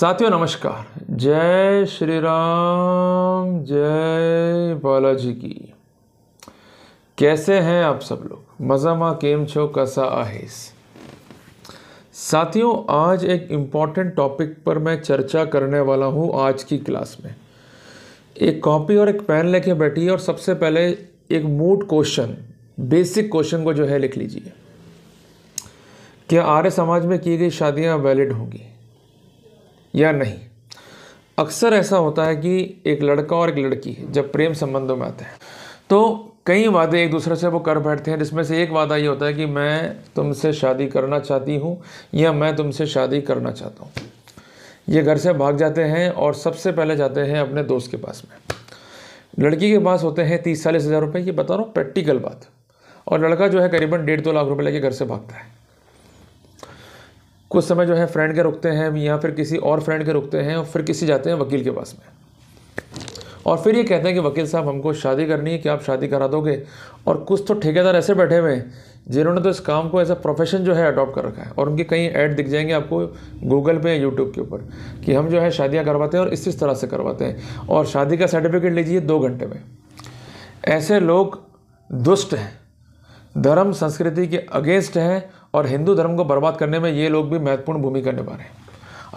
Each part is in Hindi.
साथियों नमस्कार जय श्री राम जय बालाजी की कैसे हैं आप सब लोग मजामा केम छो कसा आहिस साथियों आज एक इम्पॉर्टेंट टॉपिक पर मैं चर्चा करने वाला हूँ आज की क्लास में एक कॉपी और एक पेन लेके बैठिए और सबसे पहले एक मूड क्वेश्चन बेसिक क्वेश्चन को जो है लिख लीजिए क्या आर्य समाज में की गई शादियाँ वैलिड होंगी या नहीं अक्सर ऐसा होता है कि एक लड़का और एक लड़की जब प्रेम संबंधों में आते हैं तो कई वादे एक दूसरे से वो कर बैठते हैं जिसमें से एक वादा ये होता है कि मैं तुमसे शादी करना चाहती हूँ या मैं तुमसे शादी करना चाहता हूँ ये घर से भाग जाते हैं और सबसे पहले जाते हैं अपने दोस्त के पास में लड़की के पास होते हैं तीस चालीस हज़ार रुपये ये बता रहा हूँ प्रैक्टिकल बात और लड़का जो है करीबन डेढ़ दो लाख रुपये लेके घर से भागता है कुछ समय जो है फ्रेंड के रुकते हैं या फिर किसी और फ्रेंड के रुकते हैं और फिर किसी जाते हैं वकील के पास में और फिर ये कहते हैं कि वकील साहब हमको शादी करनी है कि आप शादी करा दोगे और कुछ तो ठेकेदार ऐसे बैठे हुए हैं जिन्होंने तो इस काम को एज प्रोफेशन जो है अडॉप्ट कर रखा है और उनके कई ऐड दिख जाएंगे आपको गूगल पे या यूट्यूब के ऊपर कि हम जो है शादियाँ करवाते हैं और इस इस तरह से करवाते हैं और शादी का सर्टिफिकेट लीजिए दो घंटे में ऐसे लोग दुष्ट हैं धर्म संस्कृति के अगेंस्ट हैं और हिंदू धर्म को बर्बाद करने में ये लोग भी महत्वपूर्ण भूमिका निभा रहे हैं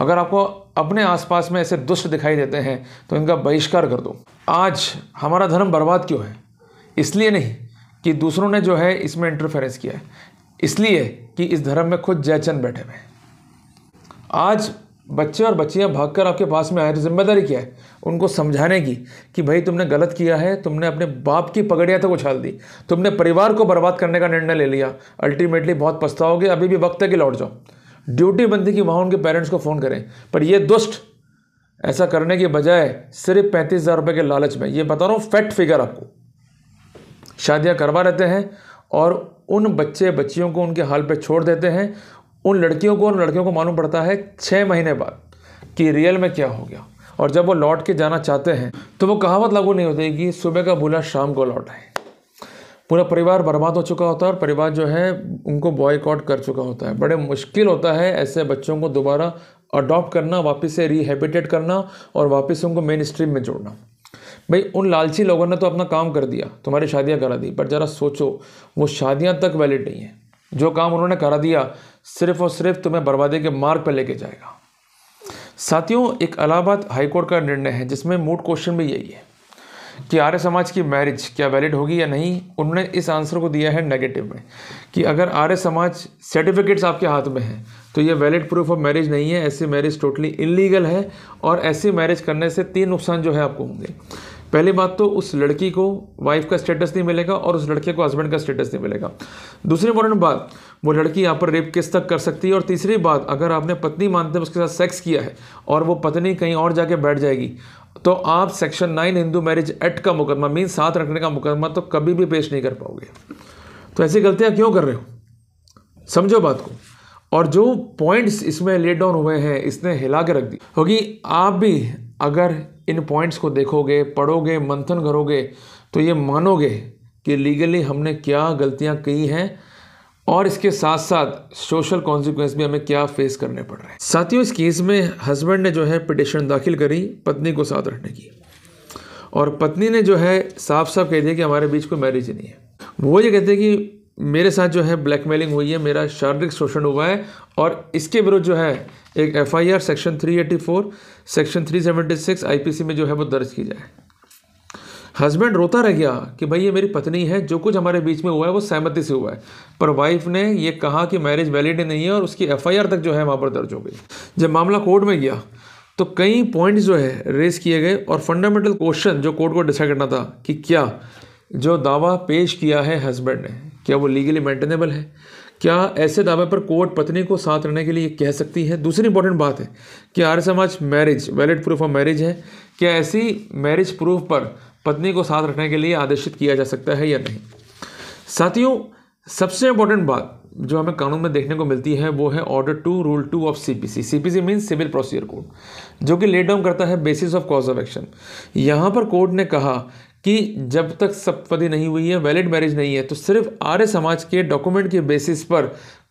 अगर आपको अपने आसपास में ऐसे दुष्ट दिखाई देते हैं तो इनका बहिष्कार कर दो आज हमारा धर्म बर्बाद क्यों है इसलिए नहीं कि दूसरों ने जो है इसमें इंटरफेरेंस किया है इसलिए कि इस धर्म में खुद जयचंद बैठे हुए हैं आज बच्चे और बच्चियाँ भागकर आपके पास में आए तो जिम्मेदारी क्या है उनको समझाने की कि भाई तुमने गलत किया है तुमने अपने बाप की पगड़ियाँ तक तो उछाल दी तुमने परिवार को बर्बाद करने का निर्णय ले लिया अल्टीमेटली बहुत पछताओगे अभी भी वक्त है कि लौट जाओ ड्यूटी बनती कि वहाँ उनके पेरेंट्स को फ़ोन करें पर ये दुष्ट ऐसा करने के बजाय सिर्फ पैंतीस हज़ार के लालच में ये बता रहा हूँ फैक्ट फिगर आपको शादियाँ करवा रहते हैं और उन बच्चे बच्चियों को उनके हाल पे छोड़ देते हैं उन लड़कियों को और लड़कियों को मालूम पड़ता है छः महीने बाद कि रियल में क्या हो गया और जब वो लौट के जाना चाहते हैं तो वो कहावत लागू नहीं होती कि सुबह का बोला शाम को लौट आए पूरा परिवार बर्बाद हो चुका होता है और परिवार जो है उनको बॉयकॉट कर चुका होता है बड़े मुश्किल होता है ऐसे बच्चों को दोबारा अडॉप्ट करना वापस से रिहेबिटेट करना और वापस उनको मेन स्ट्रीम में जोड़ना भाई उन लालची लोगों ने तो अपना काम कर दिया तुम्हारी शादियाँ करा दी पर ज़रा सोचो वो शादियाँ तक वैलिड नहीं हैं जो काम उन्होंने करा दिया सिर्फ और सिर्फ तुम्हें बर्बादी के मार्ग पर लेके जाएगा साथियों एक अलाहाबाद हाईकोर्ट का निर्णय है जिसमें मूड क्वेश्चन भी यही है कि आर्य समाज की मैरिज क्या वैलिड होगी या नहीं उन्होंने इस आंसर को दिया है नेगेटिव में कि अगर आर्य समाज सर्टिफिकेट्स आपके हाथ में हैं तो ये वैलिड प्रूफ ऑफ मैरिज नहीं है ऐसी मैरिज टोटली इलीगल है और ऐसी मैरिज करने से तीन नुकसान जो है आपको होंगे पहली बात तो उस लड़की को वाइफ का स्टेटस नहीं मिलेगा और उस लड़के को हस्बैंड का स्टेटस नहीं मिलेगा दूसरी इंपॉर्टेंट बात वो लड़की यहाँ पर रेप किस तक कर सकती है और तीसरी बात अगर आपने पत्नी मानते हैं उसके साथ सेक्स किया है और वो पत्नी कहीं और जाके बैठ जाएगी तो आप section nine Hindu marriage act का मुकदमा मीन साथ रखने का मुकदमा तो कभी भी पेश नहीं कर पाओगे तो ऐसी गलतियाँ क्यों कर रहे हो समझो बात को और जो पॉइंट्स इसमें लेट डाउन हुए हैं इसने हिला के रख दी होगी आप भी अगर इन पॉइंट्स को देखोगे पढ़ोगे मंथन करोगे तो ये मानोगे कि लीगली हमने क्या गलतियाँ की हैं और इसके साथ साथ सोशल कॉन्सिक्वेंस भी हमें क्या फेस करने पड़ रहे हैं साथियों इस केस में हस्बैंड ने जो है पिटिशन दाखिल करी पत्नी को साथ रखने की और पत्नी ने जो है साफ साफ कह दिया कि हमारे बीच कोई मैरिज नहीं है वो ये कहते हैं कि मेरे साथ जो है ब्लैकमेलिंग हुई है मेरा शारीरिक शोषण हुआ है और इसके विरुद्ध जो है एक एफआईआर सेक्शन 384 सेक्शन 376 आईपीसी में जो है वो दर्ज की जाए हस्बैंड रोता रह गया कि भाई ये मेरी पत्नी है जो कुछ हमारे बीच में हुआ है वो सहमति से हुआ है पर वाइफ ने ये कहा कि मैरिज वैलिड नहीं है और उसकी एफआईआर तक जो है वहाँ पर दर्ज हो गई जब मामला कोर्ट में गया तो कई पॉइंट्स जो है रेज किए गए और फंडामेंटल क्वेश्चन जो कोर्ट को डिसाइड करना था कि क्या जो दावा पेश किया है हस्बैंड ने क्या वो लीगली मेंटेनेबल है क्या ऐसे दावे पर कोर्ट पत्नी को साथ रहने के लिए कह सकती है दूसरी इंपॉर्टेंट बात है कि Arya Samaj marriage valid proof of marriage है क्या ऐसी मैरिज प्रूफ पर पत्नी को साथ रखने के लिए आदेशित किया जा सकता है या नहीं साथियों सबसे इंपॉर्टेंट बात जो हमें कानून में देखने को मिलती है वो है order two rule two of C C C P P C means civil procedure code जो कि लेट डाउन करता है basis of cause of action यहाँ पर कोर्ट ने कहा कि जब तक सप्तपदी नहीं हुई है वैलिड मैरिज नहीं है तो सिर्फ आर्य समाज के डॉक्यूमेंट के बेसिस पर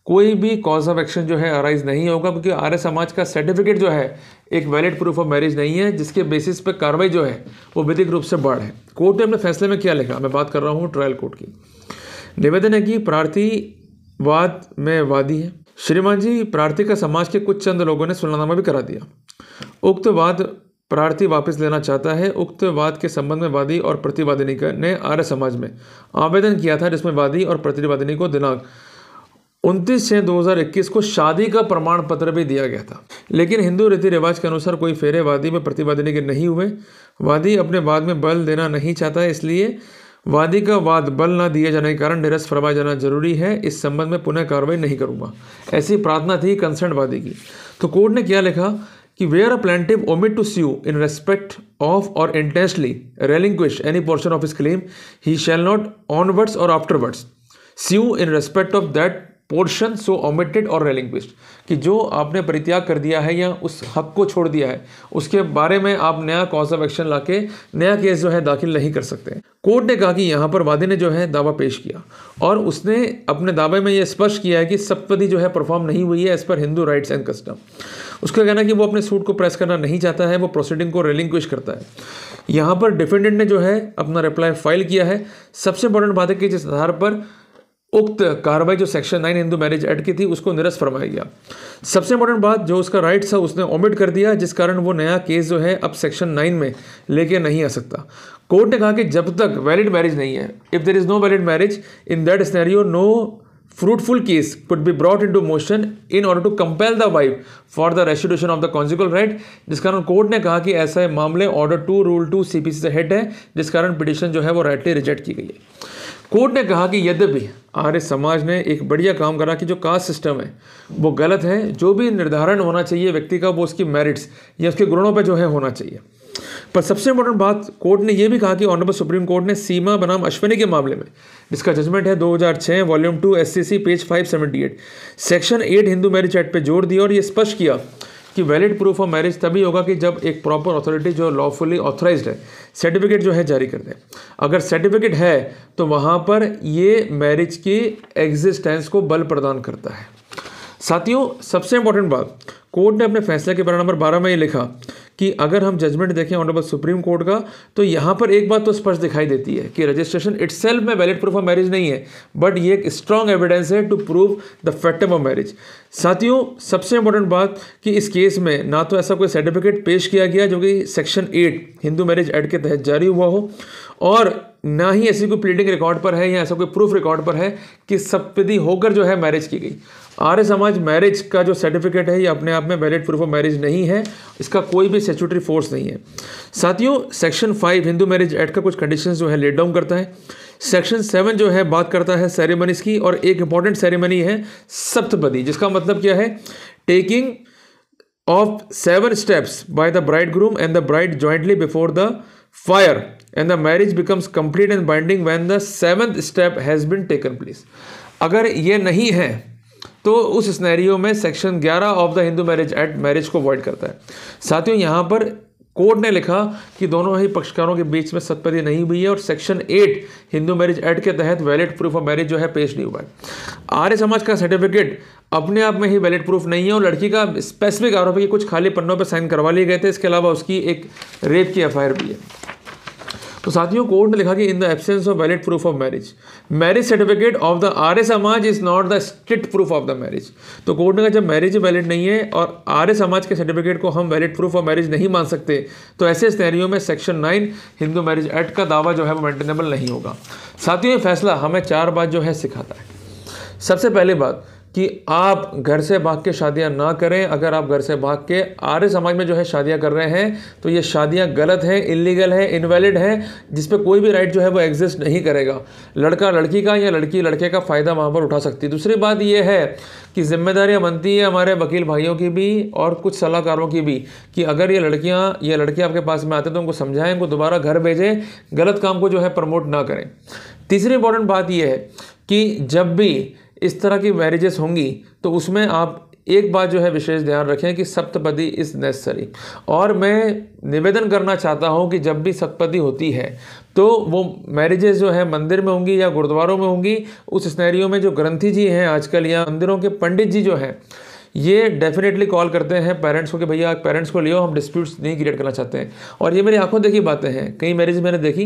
कोई भी कॉज ऑफ एक्शन जो है अराइज नहीं होगा क्योंकि आर्य समाज का सर्टिफिकेट जो है एक वैलिड प्रूफ ऑफ मैरिज नहीं है जिसके बेसिस पर कार्रवाई जो है वो विधिक रूप से बढ़ है कोर्ट ने अपने फैसले में क्या लिखा मैं बात कर रहा हूँ ट्रायल कोर्ट की निवेदन है कि प्रार्थी वाद में वादी है श्रीमान जी प्रार्थी का समाज के कुछ चंद लोगों ने सुलनामा भी करा दिया उक्त वाद प्रार्थी वापस लेना चाहता है उक्त वाद के संबंध में वादी और प्रतिवादिनी ने आर्य समाज में आवेदन किया था जिसमें वादी और प्रतिवादिनी को दिनांक उनतीस छः 2021 को शादी का प्रमाण पत्र भी दिया गया था लेकिन हिंदू रीति रिवाज के अनुसार कोई फेरे वादी में प्रतिवादिनी के नहीं हुए वादी अपने वाद में बल देना नहीं चाहता इसलिए वादी का वाद बल ना दिए जाने के कारण निरस्त फरमाया जाना जरूरी है इस संबंध में पुनः कार्रवाई नहीं करूँगा ऐसी प्रार्थना थी कंसर्ट वादी की तो कोर्ट ने क्या लिखा कि where a plaintiff omit to sue in respect of और intentionally relinquish any portion of his claim he shall not onwards और afterwards sue in respect of that portion so omitted और रेलिंग्विस्ट कि जो आपने परित्याग कर दिया है या उस हक को छोड़ दिया है उसके बारे में आप नया कॉज ऑफ एक्शन लाके नया केस जो है दाखिल नहीं कर सकते कोर्ट ने कहा कि यहाँ पर वादे ने जो है दावा पेश किया और उसने अपने दावे में यह स्पष्ट किया है कि सप्तवधि जो है परफॉर्म नहीं हुई है as per Hindu rights and custom उसका कहना कि वो अपने सूट को प्रेस करना नहीं चाहता है वो प्रोसीडिंग को रेलिंग्विश करता है यहाँ पर डिफेंडेंट ने जो है अपना रिप्लाई फाइल किया है सबसे इंपॉर्टेंट बात है कि जिस आधार पर उक्त कार्रवाई जो section nine Hindu marriage act की थी उसको निरस्त फरमाया गया सबसे इंपॉर्टेंट बात जो उसका राइट था उसने ओमिट कर दिया जिस कारण वो नया केस जो है अब सेक्शन नाइन में लेके नहीं आ सकता कोर्ट ने कहा कि जब तक वैलिड मैरिज नहीं है if there is no valid marriage in that scenario no fruitful case could be brought into motion in order to compel the wife for the restitution of the conjugal right जिस कारण कोर्ट ने कहा कि ऐसा मामले order two rule two C से हेड है जिस कारण पिटिशन जो है वो राइटली रिजेक्ट की गई है कोर्ट ने कहा कि यद्यपि आर्य समाज ने एक बढ़िया काम करा कि जो कास्ट सिस्टम है वो गलत है जो भी निर्धारण होना चाहिए व्यक्ति का वो उसकी मेरिट्स या उसके गुणों पर जो है होना चाहिए पर सबसे इंपॉर्टेंट बात कोर्ट ने यह भी कहा कि ऑनरेबल सुप्रीम कोर्ट ने सीमा बनाम अश्वनी के मामले में जिसका जजमेंट है 2006 volume two SCC page 578 section 8 Hindu marriage act पे जोर दिया और ये स्पष्ट किया कि वैलिड प्रूफ ऑफ मैरिज तभी होगा कि जब एक प्रॉपर अथॉरिटी जो लॉफुली ऑथराइज है सर्टिफिकेट जो है जारी कर दे अगर सर्टिफिकेट है तो वहाँ पर ये मैरिज की एग्जिस्टेंस को बल प्रदान करता है साथियों सबसे इंपॉर्टेंट बात कोर्ट ने अपने फैसले के बारे नंबर बारह में ये लिखा कि अगर हम जजमेंट देखें ऑनरेबल सुप्रीम कोर्ट का तो यहाँ पर एक बात तो स्पष्ट दिखाई देती है कि रजिस्ट्रेशन इट्स में वैलिड प्रूफ ऑफ मैरिज नहीं है बट ये एक स्ट्रॉन्ग एविडेंस है to prove the factum of marriage साथियों सबसे इंपॉर्टेंट बात कि इस केस में ना तो ऐसा कोई सर्टिफिकेट पेश किया गया जो कि section eight Hindu marriage act के तहत जारी हुआ हो और ना ही ऐसी कोई प्लीडिंग रिकॉर्ड पर है या ऐसा कोई प्रूफ रिकॉर्ड पर है कि सप्तदी होकर जो है मैरिज की गई आर्य समाज मैरिज का जो सर्टिफिकेट है ये अपने आप में वैलिड प्रूफ ऑफ मैरिज नहीं है इसका कोई भी सेचुटरी फोर्स नहीं है साथियों section five Hindu marriage act का कुछ कंडीशंस जो है लेट डाउन करता है सेक्शन सेवन जो है बात करता है सेरेमनीज की और एक इंपॉर्टेंट सेरेमनी है सप्तपदी जिसका मतलब क्या है taking of seven steps by the bride groom and the bride jointly before the fire and the marriage becomes complete and binding when the seventh step has been taken place अगर ये नहीं है तो उस स्नैरियो में section 11 of the Hindu marriage act marriage को अवॉइड करता है साथियों यहाँ पर कोर्ट ने लिखा कि दोनों ही पक्षकारों के बीच में सत्पति नहीं हुई है और सेक्शन 8 हिंदू मैरिज एक्ट के तहत वैलिड प्रूफ ऑफ मैरिज जो है पेश नहीं हुआ है आर्य समाज का सर्टिफिकेट अपने आप में ही वैलिड प्रूफ नहीं है और लड़की का स्पेसिफिक आरोप है कि कुछ खाली पन्नों पर साइन करवा लिए गए थे इसके अलावा उसकी एक रेप की एफ भी है तो साथियों कोर्ट ने लिखा कि in the absence of valid proof of marriage marriage certificate of the Arya Samaj is not the strict proof of the marriage तो कोर्ट ने कहा जब मैरिज वैलिड नहीं है और आर ए समाज के सर्टिफिकेट को हम वैलिड प्रूफ ऑफ मैरिज नहीं मान सकते तो ऐसे स्नैरियो में section nine Hindu marriage act का दावा जो है वो मेंटेनेबल नहीं होगा साथियों ये फैसला हमें चार बात जो है सिखाता है सबसे पहले बात कि आप घर से भाग के शादियां ना करें अगर आप घर से भाग के आर्य समाज में जो है शादियां कर रहे हैं तो ये शादियां गलत हैं इलीगल हैं इनवैलिड हैं जिस पर कोई भी राइट जो है वो एग्जिस्ट नहीं करेगा लड़का लड़की का या लड़की लड़के का फ़ायदा वहाँ पर उठा सकती है दूसरी बात यह है कि जिम्मेदारियाँ बनती है हमारे वकील भाइयों की भी और कुछ सलाहकारों की भी कि अगर ये लड़कियाँ या लड़के आपके पास में आते तो उनको समझाएँ उनको दोबारा घर भेजें गलत काम को जो है प्रमोट ना करें तीसरी इंपॉर्टेंट बात यह है कि जब भी इस तरह की मैरिजेस होंगी तो उसमें आप एक बात जो है विशेष ध्यान रखें कि सप्तपदी इज़ नेसेसरी और मैं निवेदन करना चाहता हूं कि जब भी सप्तपदी होती है तो वो मैरिजेज जो है मंदिर में होंगी या गुरुद्वारों में होंगी उस स्नैरियो में जो ग्रंथी जी हैं आजकल या मंदिरों के पंडित जी जो हैं ये डेफिनेटली कॉल करते हैं पेरेंट्स को कि भैया पेरेंट्स को लियो हम डिस्प्यूट्स नहीं क्रिएट करना चाहते हैं और ये मेरी आंखों देखी बातें हैं कई मैरिज मैंने देखी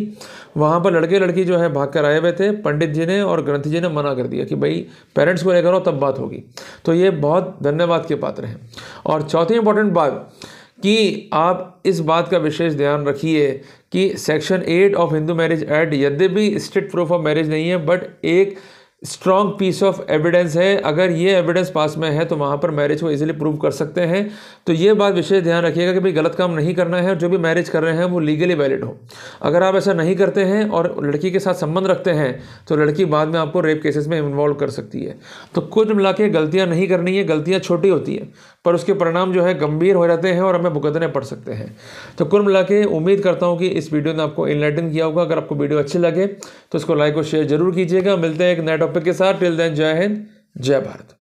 वहाँ पर लड़के लड़की जो है भाग कर आए हुए थे पंडित जी ने और ग्रंथी जी ने मना कर दिया कि भाई पेरेंट्स को लेकर आओ तब बात होगी तो ये बहुत धन्यवाद के पात्र हैं और चौथी इंपॉर्टेंट बात कि आप इस बात का विशेष ध्यान रखिए कि section eight of Hindu marriage act यद्यपि स्ट्रिक्ट प्रूफ ऑफ मैरिज नहीं है बट एक स्ट्रॉन्ग पीस ऑफ एविडेंस है अगर ये एविडेंस पास में है तो वहाँ पर मैरिज को इजीली प्रूव कर सकते हैं तो ये बात विशेष ध्यान रखिएगा कि भाई गलत काम नहीं करना है और जो भी मैरिज कर रहे हैं वो लीगली वैलिड हो अगर आप ऐसा नहीं करते हैं और लड़की के साथ संबंध रखते हैं तो लड़की बाद में आपको रेप केसेस में इन्वॉल्व कर सकती है तो कुछ मिला के गलतियाँ नहीं करनी है गलतियाँ छोटी होती हैं पर उसके परिणाम जो है गंभीर हो जाते हैं और हमें भुगतने पड़ सकते हैं तो कुल मिला के उम्मीद करता हूँ कि इस वीडियो ने आपको इनलाइटन किया होगा अगर आपको वीडियो अच्छी लगे तो उसको लाइक और शेयर जरूर कीजिएगा मिलते हैं एक नेट टॉपिक के साथ टिल देन जय हिंद जय भारत